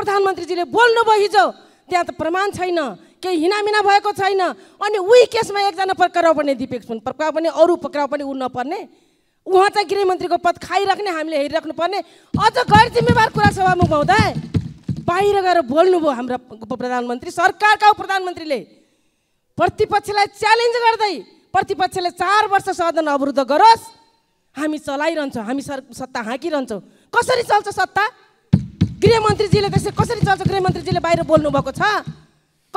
प्रधानमन्त्रीजीले बोल्नुभयो हिजो त्यहाँ त प्रमाण छैन केही हिनामिना भएको छैन अनि उही केसमा एकजना पक्राउ पर्ने दिपेक सुन पक्राउ पनि अरू पक्राउ पनि ऊ नपर्ने उहाँ चाहिँ गृहमन्त्रीको पद खाइराख्ने हामीले हेरिराख्नु पर्ने अझ गैर जिम्मेवार कुरा सभामुख हुँदा बाहिर गएर बोल्नुभयो हाम्रा उप प्रधानमन्त्री सरकारका उप प्रधानमन्त्रीले प्रतिपक्षलाई च्यालेन्ज गर्दै प्रतिपक्षले चार वर्ष सदन अवरुद्ध गरोस् हामी चलाइरहन्छौँ हामी सर सत्ता हाँकिरहन्छौँ कसरी चल्छ सत्ता गृहमन्त्रीजीले त्यसरी कसरी चल्छ गृहमन्त्रीजीले बाहिर बोल्नु भएको छ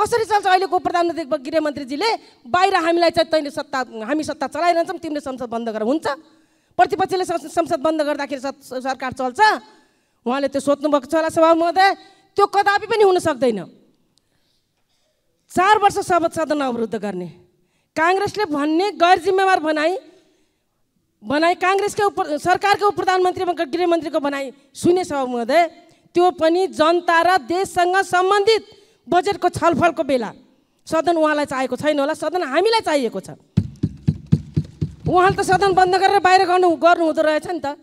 कसरी चल्छ अहिलेको प्रधानमन्त्री गृहमन्त्रीजीले बाहिर हामीलाई चाहिँ तैँले सत्ता हामी सत्ता चलाइरहन्छौँ तिमीले संसद बन्द गरेर हुन्छ प्रतिपक्षले संसद बन्द गर्दाखेरि सरकार चल्छ उहाँले त्यो भएको छ होला सभा महोदय त्यो कदापि पनि हुन सक्दैन चार वर्ष सभा सदन अवरुद्ध गर्ने काङ्ग्रेसले भन्ने गैर जिम्मेवार बनाई बनाई काङ्ग्रेसकै उप सरकारको उप प्रधानमन्त्री गृहमन्त्रीको बनाई सुने सभा महोदय त्यो पनि जनता र देशसँग सम्बन्धित बजेटको छलफलको बेला सदन उहाँलाई चाहेको छैन होला सदन हामीलाई चाहिएको छ उहाँले त सदन बन्द गरेर बाहिर गर्नु गर्नु हुँदो रहेछ नि त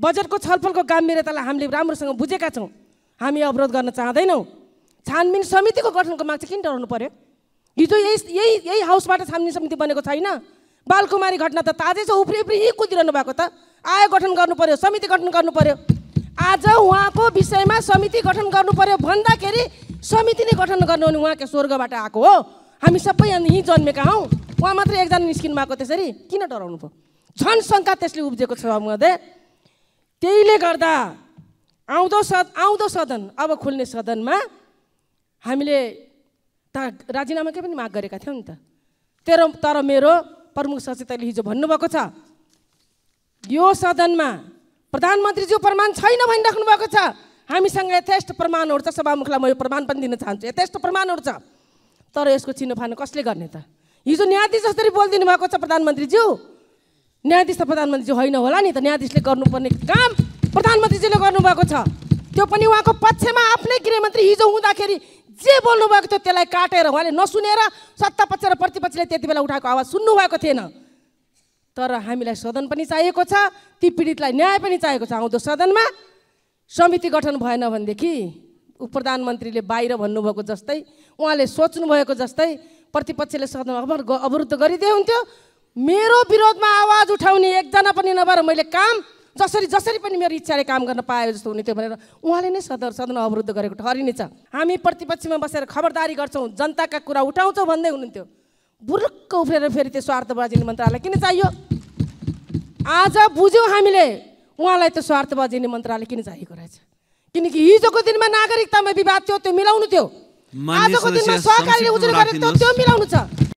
बजेटको छलफलको गम्भीरतालाई हामीले राम्रोसँग बुझेका छौँ हामी अवरोध गर्न चाहँदैनौँ छानबिन समितिको गठनको माग चाहिँ किन डराउनु पऱ्यो हिजो यही यही यही हाउसबाट छानबिन समिति बनेको छैन बालकुमारी घटना त ताजै छ उफ्री उफ्री यहीँ कुदिरहनु भएको त आयो गठन गर्नु पर्यो समिति गठन गर्नु पर्यो आज उहाँको विषयमा समिति गठन गर्नु पर्यो भन्दाखेरि समिति नै गठन गर्नु भने उहाँको स्वर्गबाट आएको हो हामी सबै यहीँ जन्मेका हौँ उहाँ मात्रै एकजना निस्किनु भएको त्यसरी किन डराउनु भयो झन् शङ्का त्यसले उब्जेको छ महोदय त्यहीले गर्दा आउँदो सद आउँदो सदन अब खुल्ने सदनमा हामीले त राजीनामाकै पनि माग गरेका थियौँ नि त तेरो तर मेरो प्रमुख सचेतले हिजो भन्नुभएको छ यो सदनमा प्रधानमन्त्रीज्यू प्रमाण छैन भनिराख्नु भएको छ हामीसँग यथेष्ट प्रमाणहरू छ सभामुखलाई म यो प्रमाण पनि दिन चाहन्छु यथेष्ट प्रमाणहरू छ तर यसको छिनोफानो कसले गर्ने त हिजो न्यायाधीश जसरी बोलिदिनु भएको छ प्रधानमन्त्रीज्यू न्यायाधीश त प्रधानमन्त्रीज्यू होइन होला नि त न्यायाधीशले गर्नुपर्ने काम प्रधानमन्त्रीज्यूले गर्नुभएको छ त्यो पनि उहाँको पक्षमा आफ्नै गृहमन्त्री हिजो हुँदाखेरि जे बोल्नुभएको थियो त्यसलाई काटेर उहाँले नसुनेर सत्ता पक्ष र प्रतिपक्षले त्यति बेला उठाएको आवाज सुन्नुभएको थिएन तर हामीलाई सदन पनि चाहिएको छ ती पीडितलाई न्याय पनि चाहिएको छ आउँदो सदनमा समिति गठन भएन भनेदेखि उप प्रधानमन्त्रीले बाहिर भन्नुभएको जस्तै उहाँले सोच्नुभएको जस्तै प्रतिपक्षले सदनमा अवरुद्ध गरिदिए हुन्थ्यो मेरो विरोधमा आवाज उठाउने एकजना पनि नभएर मैले काम जसरी जसरी पनि मेरो इच्छाले काम गर्न पाए जस्तो हुने थियो भनेर उहाँले नै सदन सदन अवरुद्ध गरेको ठहरिनेछ हामी प्रतिपक्षमा बसेर खबरदारी गर्छौँ जनताका कुरा उठाउँछौँ भन्दै हुनुहुन्थ्यो बुर्लक्क उफ्रेर फेरि त्यो स्वार्थ बजिने मन्त्रालय किन चाहियो आज बुझ्यौँ हामीले उहाँलाई त्यो बजिने मन्त्रालय किन चाहिएको रहेछ किनकि हिजोको दिनमा नागरिकतामा विवाद थियो त्यो मिलाउनु थियो आजको दिनमा सहकारीले उजुर गरेको थियो त्यो मिलाउनु छ